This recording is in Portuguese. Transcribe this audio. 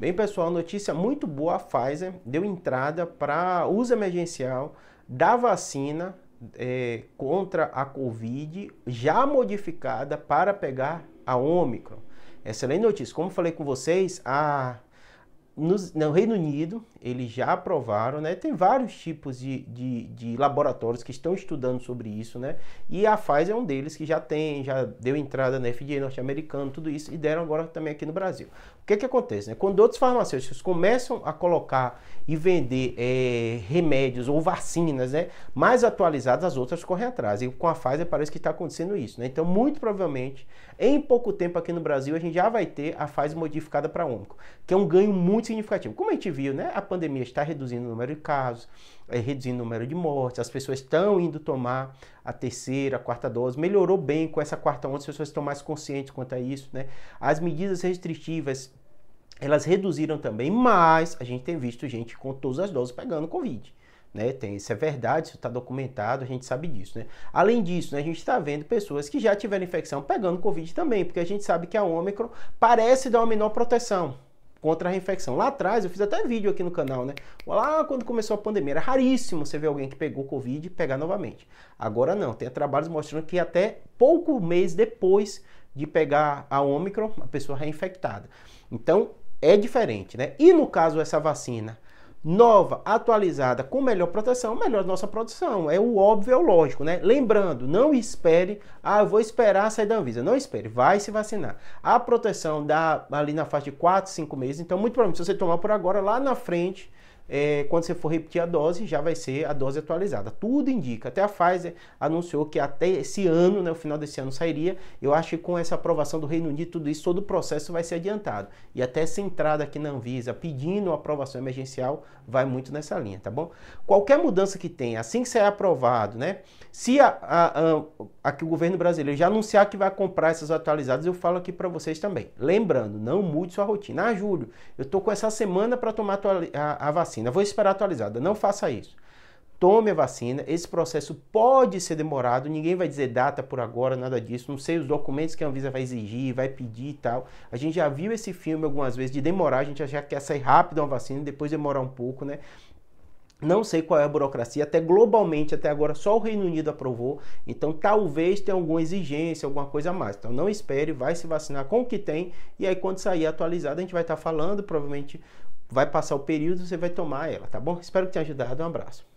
Bem, pessoal, notícia muito boa: a Pfizer deu entrada para uso emergencial da vacina é, contra a Covid, já modificada para pegar a Ômicron. Excelente notícia. Como falei com vocês, a no, no, Reino Unido, eles já aprovaram, né? Tem vários tipos de, de, de, laboratórios que estão estudando sobre isso, né? E a Pfizer é um deles que já tem, já deu entrada na FDA norte-americana, tudo isso, e deram agora também aqui no Brasil. O que que acontece, né? Quando outros farmacêuticos começam a colocar e vender é, remédios ou vacinas, né? Mais atualizadas, as outras correm atrás. E com a Pfizer parece que está acontecendo isso, né? Então, muito provavelmente, em pouco tempo aqui no Brasil, a gente já vai ter a Pfizer modificada para ômico, que é um ganho muito significativo. Como a gente viu, né, a pandemia está reduzindo o número de casos, é, reduzindo o número de mortes, as pessoas estão indo tomar a terceira, a quarta dose, melhorou bem com essa quarta onda, as pessoas estão mais conscientes quanto a isso, né? As medidas restritivas, elas reduziram também, mas a gente tem visto gente com todas as doses pegando Covid. Né, tem, isso é verdade, isso está documentado, a gente sabe disso, né? Além disso, né, a gente está vendo pessoas que já tiveram infecção pegando Covid também, porque a gente sabe que a Ômicron parece dar uma menor proteção, contra a infecção. Lá atrás, eu fiz até vídeo aqui no canal, né? Lá quando começou a pandemia, era raríssimo você ver alguém que pegou Covid e pegar novamente. Agora não, tem trabalhos mostrando que até pouco mês depois de pegar a Omicron, a pessoa é reinfectada. Então, é diferente, né? E no caso essa vacina, nova, atualizada, com melhor proteção, melhor nossa produção. É o óbvio, é o lógico, né? Lembrando, não espere, ah, eu vou esperar sair da Anvisa. Não espere, vai se vacinar. A proteção dá ali na faixa de 4, 5 meses, então muito provavelmente se você tomar por agora, lá na frente é, quando você for repetir a dose, já vai ser a dose atualizada. Tudo indica. Até a Pfizer anunciou que até esse ano, né, o final desse ano sairia. Eu acho que com essa aprovação do Reino Unido, tudo isso, todo o processo vai ser adiantado. E até essa entrada aqui na Anvisa pedindo aprovação emergencial vai muito nessa linha, tá bom? Qualquer mudança que tenha, assim que sair aprovado, né? Se a, a, a, a que o governo brasileiro já anunciar que vai comprar essas atualizadas, eu falo aqui para vocês também. Lembrando, não mude sua rotina. Ah, Júlio, eu tô com essa semana para tomar a vacina vacina, vou esperar atualizada. Não faça isso. Tome a vacina, esse processo pode ser demorado, ninguém vai dizer data por agora, nada disso, não sei os documentos que a Anvisa vai exigir, vai pedir e tal. A gente já viu esse filme algumas vezes de demorar, a gente já quer sair rápido uma vacina, depois demorar um pouco, né? Não sei qual é a burocracia, até globalmente, até agora só o Reino Unido aprovou, então talvez tenha alguma exigência, alguma coisa a mais. Então não espere, vai se vacinar com o que tem, e aí quando sair atualizado a gente vai estar tá falando, provavelmente vai passar o período, você vai tomar ela, tá bom? Espero que tenha ajudado. Um abraço.